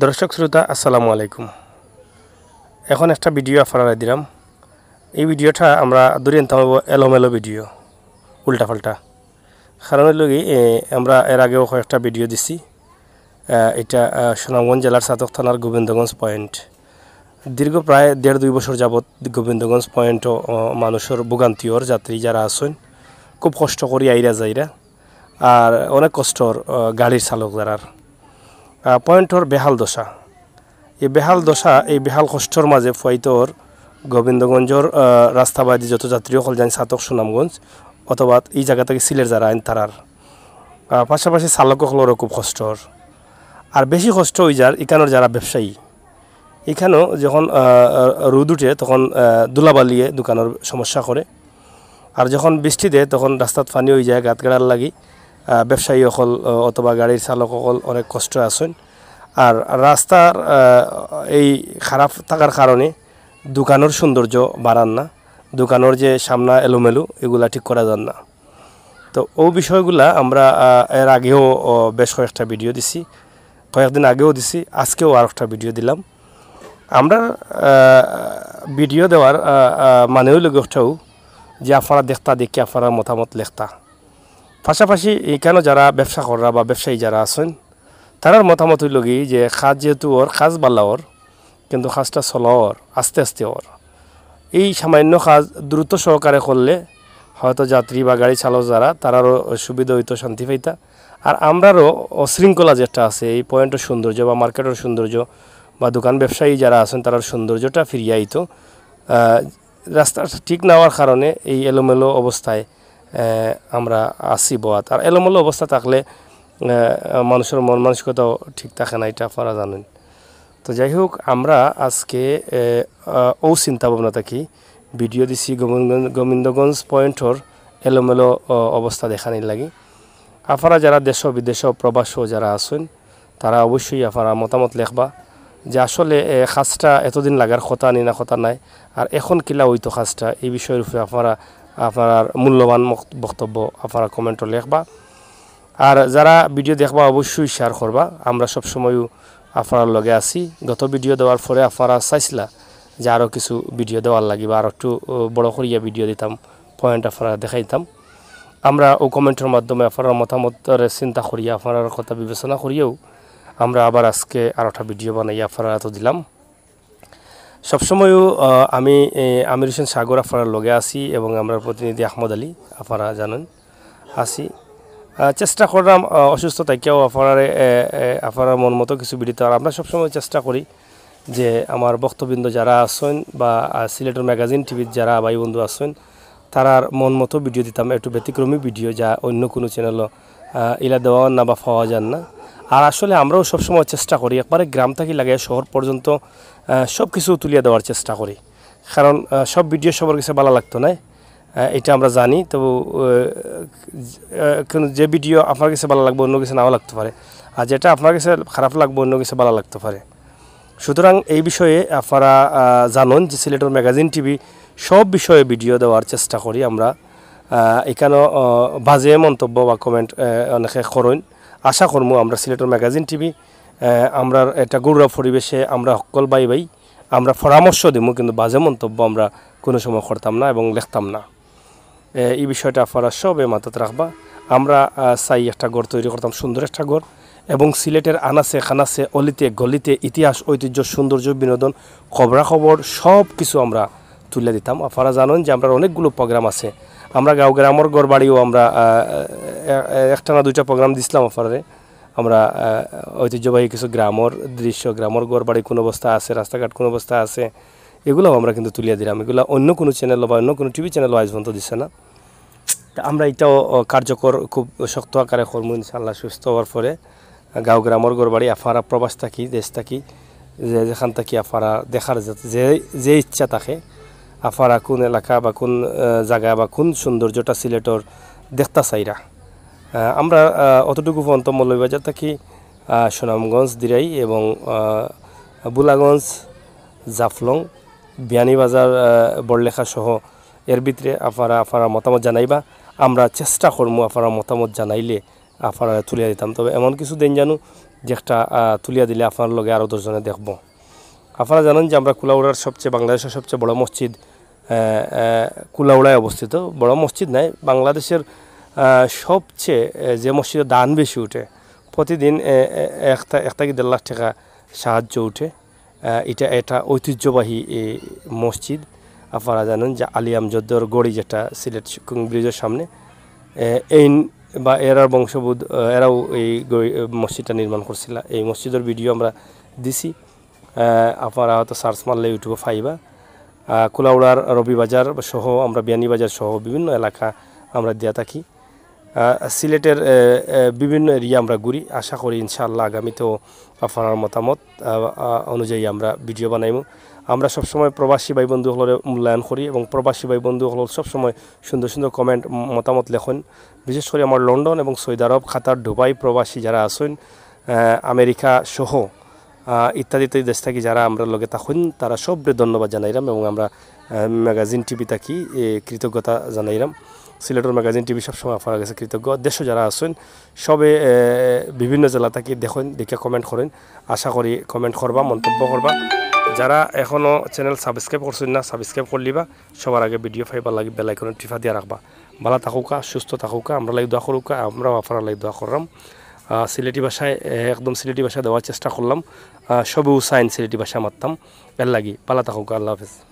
দর্শক শ্রোতা আসসালামু আলাইকুম এখন একটা ভিডিও আপনারা দিলাম এই ভিডিওটা আমরা দূরেন থামাবো এলোমেলো ভিডিও পাল্টা কারণ লগে আমরা এর আগেও কয়েকটা ভিডিও দিছি এটা সুনামগঞ্জ জেলার সাতক থানার গোবিন্দগঞ্জ পয়েন্ট দীর্ঘ প্রায় দেড় দুই বছর যাবৎ গোবিন্দগঞ্জ পয়েন্টও মানুষের ভোগান্তিওর যাত্রী যারা আছেন খুব কষ্ট করি আইরা যাইরা আর অনেক কষ্টর গাড়ির চালক যারা পয়েন্টর বেহাল দশা এই বেহাল দশা এই বেহাল কষ্টৰ মাজে ফুৱাইতৰ গোবিন্দগঞ্জৰ ৰাস্তাবাদী যত যাত্ৰীসকল যান চাতক সুনামগঞ্জ অথবা এই জায়গা থেকে সিলের যারা আইন তারার পাশাপাশি চালকসকলেরও খুব কষ্টর আর বেশি কষ্ট হয়ে যার ইখানোর যারা ব্যবসায়ী এখানেও যখন রোদ উঠে তখন দুলাবালিয়ে দোকানের সমস্যা করে আর যখন বৃষ্টি দেয় তখন রাস্তাত পানি হয়ে যায় গাতগাড়ার লাগি ব্যবসায়ী সকল অথবা গাড়ির চালক সকল অনেক কষ্ট আছেন আর রাস্তার এই খারাপ থাকার কারণে দোকানের সৌন্দর্য বাড়ান না দোকানের যে সামনা এলোমেলো এগুলা ঠিক করা যান না তো ও বিষয়গুলা আমরা এর আগেও বেশ কয়েকটা ভিডিও দিছি কয়েকদিন আগেও দিছি আজকেও আর একটা ভিডিও দিলাম আমরা ভিডিও দেওয়ার মানেও লগেও যে আপনারা দেখতা দেখি আপনারা মতামত লেখতা পাশাপাশি এখানে যারা ব্যবসা করা বা ব্যবসায়ী যারা আছেন তারার মতামত হইল কি যে খাজ যেহেতু ওর খাজ বাল্লা ওর কিন্তু খাজটা চলাওর আস্তে আস্তে ওর এই সামান্য কাজ দ্রুত সহকারে করলে হয়তো যাত্রী বা গাড়ি চালক যারা তারারও সুবিধা হইতো শান্তি পাইতা আর আমরারও অশৃঙ্খলা যেটা আছে এই পয়েন্টের সৌন্দর্য বা মার্কেটের সৌন্দর্য বা দোকান ব্যবসায়ী যারা আছেন তারার সৌন্দর্যটা ফিরিয়ে আইতো রাস্তা ঠিক নেওয়ার কারণে এই এলোমেলো অবস্থায় আমরা আসি বোয়াত আর এলোমেলো অবস্থা থাকলে মানুষের মন মানসিকতাও ঠিক থাকে না এটা আপনারা জানেন তো যাই হোক আমরা আজকে ও চিন্তা ভাবনা থাকি ভিডিও দিছি গোবিন্দগঞ্জ পয়েন্টর এলোমেলো অবস্থা দেখানির লাগে আপনারা যারা দেশ বিদেশ প্রবাস যারা আছেন তারা অবশ্যই আপনারা মতামত লেখবা যে আসলে খাসটা এতদিন লাগার কথা আনি না কথা নাই আর এখন কিলা ওই তো খাসটা এই বিষয়ের উপরে আপনারা আপনারা মূল্যবান বক্তব্য আপনারা কমেন্টও লেখবা আর যারা ভিডিও দেখবা অবশ্যই শেয়ার করবা আমরা সবসময়ও আপনার লগে আছি গত ভিডিও দেওয়ার পরে আপনারা চাইছিলা যে আরও কিছু ভিডিও দেওয়ার লাগিবা আর একটু বড় করিয়া ভিডিও দিতাম পয়েন্ট আপনারা দেখাইতাম আমরা ও কমেন্টের মাধ্যমে আপনার মতামতের চিন্তা করিয়া আপনার কথা বিবেচনা করিয়াও আমরা আবার আজকে আর একটা ভিডিও বানাই আপনারা এত দিলাম সবসময়ও আমি আমির হোসেন সাগর আপনার লগে আছি এবং আমরা প্রতিনিধি আহমদ আলী আপনারা জানেন আছি চেষ্টা করলাম অসুস্থ থাকিয়াও আপনার আপনার মন মতো কিছু বিডিত আর আমরা সবসময় চেষ্টা করি যে আমার বক্তবৃন্দ যারা আসছেন বা সিলেটর ম্যাগাজিন টিভির যারা ভাই বন্ধু আসছেন তারার মন মতো ভিডিও দিতাম একটু ব্যতিক্রমী ভিডিও যা অন্য কোনো চ্যানেলও ইলা দেওয়া না বা পাওয়া যান না আর আসলে আমরাও সবসময় চেষ্টা করি একবারে গ্রাম থেকে লাগে শহর পর্যন্ত সব কিছু তুলিয়ে দেওয়ার চেষ্টা করি কারণ সব ভিডিও সবার কাছে ভালো লাগতো না এটা আমরা জানি তবু কিন্তু যে ভিডিও আপনার কাছে ভালো লাগবে অন্য কিছু নাও লাগতে পারে আর যেটা আপনার কাছে খারাপ লাগবে অন্য কিছু ভালো লাগতে পারে সুতরাং এই বিষয়ে আপনারা জানুন যে সিলেটর ম্যাগাজিন টিভি সব বিষয়ে ভিডিও দেওয়ার চেষ্টা করি আমরা এখানেও বাজে মন্তব্য বা কমেন্ট অনেকে করেন আশা কর্ম আমরা সিলেটর ম্যাগাজিন টিভি আমরা একটা গৌরব পরিবেশে আমরা সকল বাই বাই আমরা পরামর্শ দিব কিন্তু বাজে মন্তব্য আমরা কোনো সময় করতাম না এবং লিখতাম না এই বিষয়টা আপনারা সবে মাথাতে রাখবা আমরা চাই একটা গড় তৈরি করতাম সুন্দর একটা গড় এবং সিলেটের আনাসে খানাসে অলিতে গলিতে ইতিহাস ঐতিহ্য সৌন্দর্য বিনোদন খবরাখবর সব কিছু আমরা তুলে দিতাম আপনারা জানেন যে আমরা অনেকগুলো প্রোগ্রাম আছে আমরা গাঁও গ্রামর গড় বাড়িও আমরা একটা না দুইটা প্রোগ্রাম দিছিলাম অফারে আমরা ঐতিহ্যবাহী কিছু গ্রামর দৃশ্য গ্রামর গড় বাড়ি কোন অবস্থা আছে রাস্তাঘাট কোন অবস্থা আছে এগুলোও আমরা কিন্তু তুলিয়া দিলাম এগুলো অন্য কোনো চ্যানেল বা অন্য কোনো টিভি চ্যানেল আজ পর্যন্ত দিচ্ছে না তা আমরা এটাও কার্যকর খুব শক্ত আকারে কর্ম ইনশাল্লাহ সুস্থ হওয়ার পরে গাঁও গ্রামর গড় বাড়ি আফারা প্রবাস থাকি দেশ থাকি যে যেখান থাকি আফারা দেখার যে যে ইচ্ছা থাকে আফারা কোন এলাকা বা কোন জায়গা বা কোন সৌন্দর্যটা সিলেটর দেখতা চাইরা আমরা অতটুকু পর্যন্ত মৌলভীবাজার থাকি সুনামগঞ্জ দিরাই এবং বুলাগঞ্জ জাফলং বিয়ানীবাজার বড়লেখা সহ এর ভিতরে আপনারা আপনারা মতামত জানাইবা আমরা চেষ্টা করবো আপনারা মতামত জানাইলে আপনারা তুলিয়া দিতাম তবে এমন কিছু দিন জানো একটা তুলিয়া দিলে আপনার লগে আরও দশজনে দেখব আপনারা জানেন যে আমরা কুলাউড়ার সবচেয়ে বাংলাদেশের সবচেয়ে বড় মসজিদ কুলাউড়ায় অবস্থিত বড় মসজিদ নাই বাংলাদেশের সবচেয়ে যে মসজিদে দান বেশি উঠে প্রতিদিন একটা একটা কি দেড় লাখ টাকা সাহায্য উঠে এটা এটা ঐতিহ্যবাহী মসজিদ আপনারা জানেন যে আলিয়াম যোদ্দর গড়ি যেটা সিলেট ব্রিজের সামনে এই বা এরার বংশবোধ এরাও এই মসজিদটা নির্মাণ করছিল এই মসজিদের ভিডিও আমরা দিছি আপনারা হয়তো সার্চ মারলে ইউটিউবে ফাইবা কুলাউড়ার রবিবাজার সহ আমরা বিয়ানীবাজার সহ বিভিন্ন এলাকা আমরা দিয়ে থাকি সিলেটের বিভিন্ন এরিয়া আমরা ঘুরি আশা করি ইনশাআল্লাহ আগামীতেও আপনার মতামত অনুযায়ী আমরা ভিডিও বানাইব আমরা সবসময় প্রবাসী ভাই বন্ধুগুলোর মূল্যায়ন করি এবং প্রবাসী ভাই হল সবসময় সুন্দর সুন্দর কমেন্ট মতামত লেখেন বিশেষ করে আমার লন্ডন এবং সৌদি আরব খাতার দুবাই প্রবাসী যারা আছেন আমেরিকা সহ ইত্যাদি ইত্যাদি দেশ থাকি যারা আমরা লগে থাকুন তারা সবরে ধন্যবাদ জানাইলাম এবং আমরা ম্যাগাজিন টিভি থাকি কৃতজ্ঞতা জানাইলাম সিলেটর ম্যাগাজিন টিভি সবসময় আপনার কাছে কৃতজ্ঞ দেশ যারা আছেন সবে বিভিন্ন জেলা থেকে দেখুন দেখে কমেন্ট করেন আশা করি কমেন্ট করবা মন্তব্য করবা যারা এখনও চ্যানেল সাবস্ক্রাইব করছেন না সাবস্ক্রাইব করলিবা সবার আগে ভিডিও ফাইবার লাগে বেলাইকনে টিফা দিয়ে রাখবা ভালো থাকুকা সুস্থ থাকুকা আমরা লাগে দোয়া করুকা আমরাও আপনার লাগে দোয়া করলাম সিলেটি ভাষায় একদম সিলেটি ভাষা দেওয়ার চেষ্টা করলাম সবেও সাইন সিলেটি ভাষা মারতাম এর লাগি পালা থাকুক আল্লাহ হাফেজ